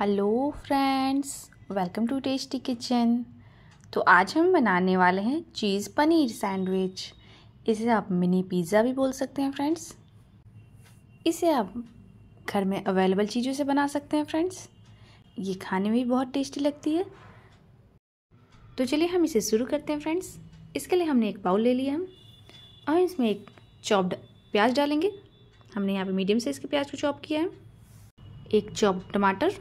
hello friends welcome to tasty kitchen तो आज हम बनाने वाले हैं चीज़ पनीर सैंडविच इसे आप मिनी पिज़्ज़ा भी बोल सकते हैं फ्रेंड्स इसे आप घर में अवेलेबल चीज़ों से बना सकते हैं फ्रेंड्स ये खाने में भी बहुत टेस्टी लगती है तो चलिए हम इसे शुरू करते हैं फ्रेंड्स इसके लिए हमने एक बाउल ले लिया हम और इसमें एक चॉप्ड प्याज डालेंगे हमने यहाँ पे मीडियम साइज़ के प्याज को चॉप किया है एक चॉप टमाटर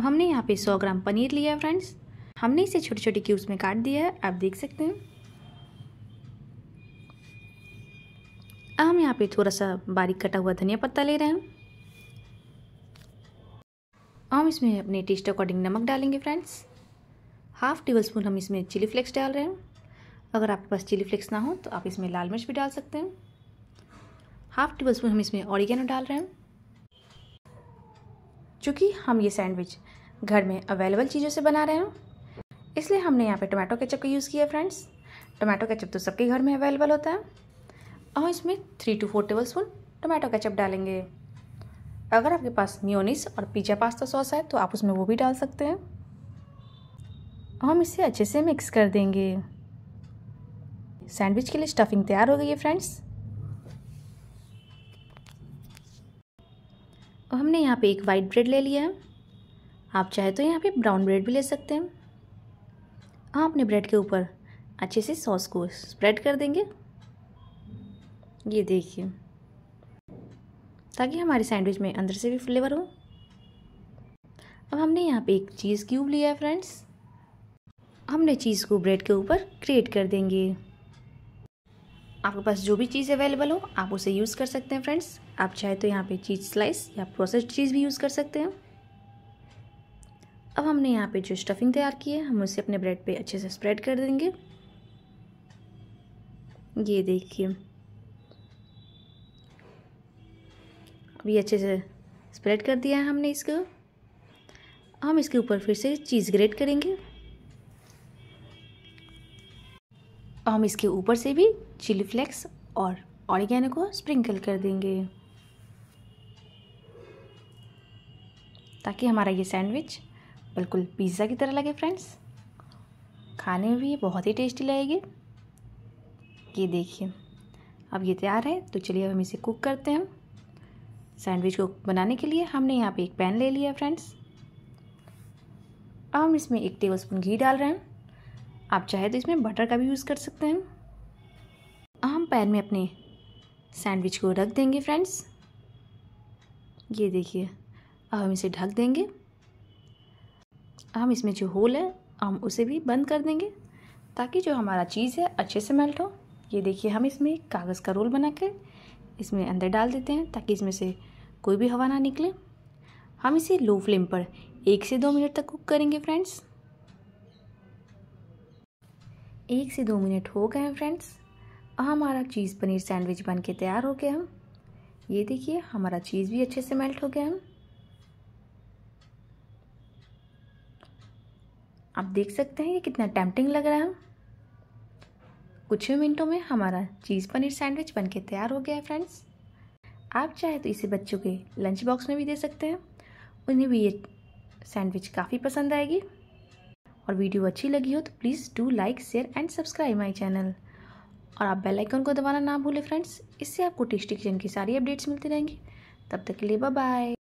अब हमने यहाँ पे 100 ग्राम पनीर लिया है फ्रेंड्स हमने इसे छोटे छोटे क्यूब्स में काट दिया है आप देख सकते हैं अब हम यहाँ पे थोड़ा सा बारीक कटा हुआ धनिया पत्ता ले रहे हैं हम इसमें अपने टेस्ट अकॉर्डिंग नमक डालेंगे फ्रेंड्स हाफ टेबल स्पून हम इसमें चिली फ्लेक्स डाल रहे हैं अगर आपके पास चिली फ्लेक्स ना हो तो आप इसमें लाल मिर्च भी डाल सकते हैं हाफ टेबल स्पून हम इसमें ऑरिगेनो डाल रहे हैं चूँकि हम ये सैंडविच घर में अवेलेबल चीज़ों से बना रहे हैं इसलिए हमने यहाँ पे टोमेटो केचप का यूज़ किया फ्रेंड्स टोमेटो केचप तो सबके घर में अवेलेबल होता है और इसमें three two four tablespoon tomato ketchup डालेंगे अगर आपके पास म्योनिस और पिज्ज़ा पास्ता सॉस है तो आप उसमें वो भी डाल सकते हैं हम इसे अच्छे से मिक्स कर देंगे सैंडविच के लिए स्टफिंग तैयार हो गई है फ्रेंड्स और हमने यहाँ पे एक वाइट ब्रेड ले लिया है आप चाहे तो यहाँ पे ब्राउन ब्रेड भी ले सकते हैं हाँ अपने ब्रेड के ऊपर अच्छे से सॉस को स्प्रेड कर देंगे ये देखिए ताकि हमारे सैंडविच में अंदर से भी फ्लेवर हो अब हमने यहाँ पे एक चीज़ क्यूब लिया है फ्रेंड्स हमने चीज़ को ब्रेड के ऊपर क्रिएट कर देंगे आपके पास जो भी चीज़ अवेलेबल हो आप उसे यूज़ कर सकते हैं फ्रेंड्स आप चाहे तो यहाँ पे चीज़ स्लाइस या प्रोसेस्ड चीज़ भी यूज़ कर सकते हैं अब हमने यहाँ पे जो स्टफिंग तैयार की है हम उसे अपने ब्रेड पे अच्छे से स्प्रेड कर देंगे ये देखिए अब ये अच्छे से स्प्रेड कर दिया है हमने इसको हम इसके ऊपर फिर से चीज़ ग्रेट करेंगे अब हम इसके ऊपर से भी चिली फ्लेक्स और ऑरिगेनो को स्प्रिंकल कर देंगे ताकि हमारा ये सैंडविच बिल्कुल पिज़्ज़ा की तरह लगे फ्रेंड्स खाने में भी बहुत ही टेस्टी लगेगी ये देखिए अब ये तैयार है तो चलिए अब हम इसे कुक करते हैं सैंडविच को बनाने के लिए हमने यहाँ पे एक पैन ले लिया फ्रेंड्स अब हम इसमें एक स्पून घी डाल रहे हैं आप चाहे तो इसमें बटर का भी यूज़ कर सकते हैं हम पैन में अपने सैंडविच को रख देंगे फ्रेंड्स ये देखिए अब हम इसे ढक देंगे हम इसमें जो होल है हम उसे भी बंद कर देंगे ताकि जो हमारा चीज़ है अच्छे से मेल्ट हो ये देखिए हम इसमें कागज़ का रोल बना कर इसमें अंदर डाल देते हैं ताकि इसमें से कोई भी हवा ना निकले हम इसे लो फ्लेम पर एक से दो मिनट तक कुक करेंगे फ्रेंड्स एक से दो मिनट हो गए हैं फ्रेंड्स हमारा चीज़ पनीर सैंडविच बन के तैयार हो गया हम ये देखिए हमारा चीज़ भी अच्छे से मेल्ट हो गया हम आप देख सकते हैं ये कितना टेम्पटिंग लग रहा है कुछ ही मिनटों में हमारा चीज़ पनीर सैंडविच बन के तैयार हो गया है फ्रेंड्स आप चाहे तो इसे बच्चों के लंच बॉक्स में भी दे सकते हैं उन्हें भी ये सैंडविच काफ़ी पसंद आएगी और वीडियो अच्छी लगी हो तो please do like share and subscribe my channel और आप बेल आइकन को दबाना ना भूलें फ्रेंड्स इससे आपको टेस्टी किचन की सारी अपडेट्स मिलती रहेंगी तब तक के लिए बाय